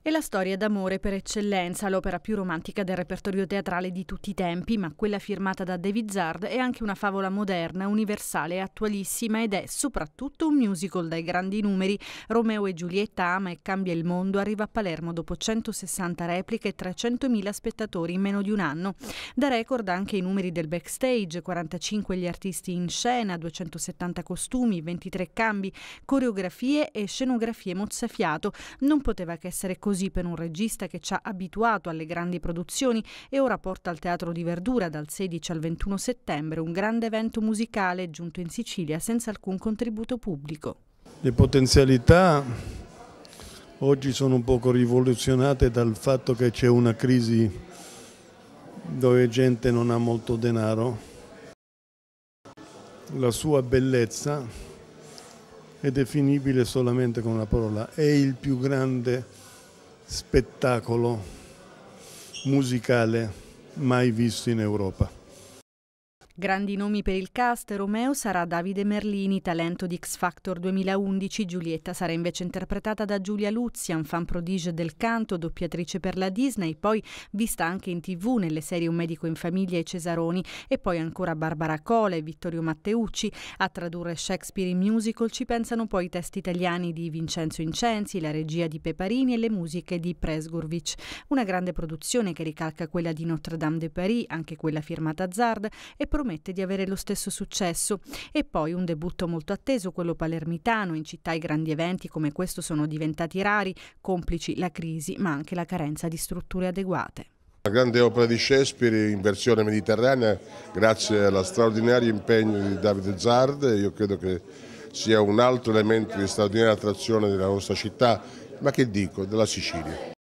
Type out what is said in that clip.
È la storia d'amore per eccellenza, l'opera più romantica del repertorio teatrale di tutti i tempi, ma quella firmata da David Zard è anche una favola moderna, universale e attualissima ed è soprattutto un musical dai grandi numeri. Romeo e Giulietta ama e cambia il mondo, arriva a Palermo dopo 160 repliche e 300.000 spettatori in meno di un anno. Da record anche i numeri del backstage, 45 gli artisti in scena, 270 costumi, 23 cambi, coreografie e scenografie mozzafiato. Non poteva che essere così Così per un regista che ci ha abituato alle grandi produzioni e ora porta al Teatro di Verdura dal 16 al 21 settembre un grande evento musicale giunto in Sicilia senza alcun contributo pubblico. Le potenzialità oggi sono un poco rivoluzionate dal fatto che c'è una crisi dove gente non ha molto denaro. La sua bellezza è definibile solamente con una parola, è il più grande spettacolo musicale mai visto in Europa. Grandi nomi per il cast, Romeo sarà Davide Merlini, talento di X Factor 2011, Giulietta sarà invece interpretata da Giulia Luzzi, un fan prodige del canto, doppiatrice per la Disney, poi vista anche in tv nelle serie Un medico in famiglia e Cesaroni, e poi ancora Barbara Cole e Vittorio Matteucci. A tradurre Shakespeare in musical ci pensano poi i testi italiani di Vincenzo Incensi, la regia di Peparini e le musiche di Presgurvic. Una grande produzione che ricalca quella di Notre Dame de Paris, anche quella firmata Zard, e promette promette di avere lo stesso successo. E poi un debutto molto atteso, quello palermitano, in città i grandi eventi come questo sono diventati rari, complici la crisi ma anche la carenza di strutture adeguate. La grande opera di Shakespeare in versione mediterranea grazie allo straordinario impegno di Davide Zard, io credo che sia un altro elemento di straordinaria attrazione della nostra città, ma che dico, della Sicilia.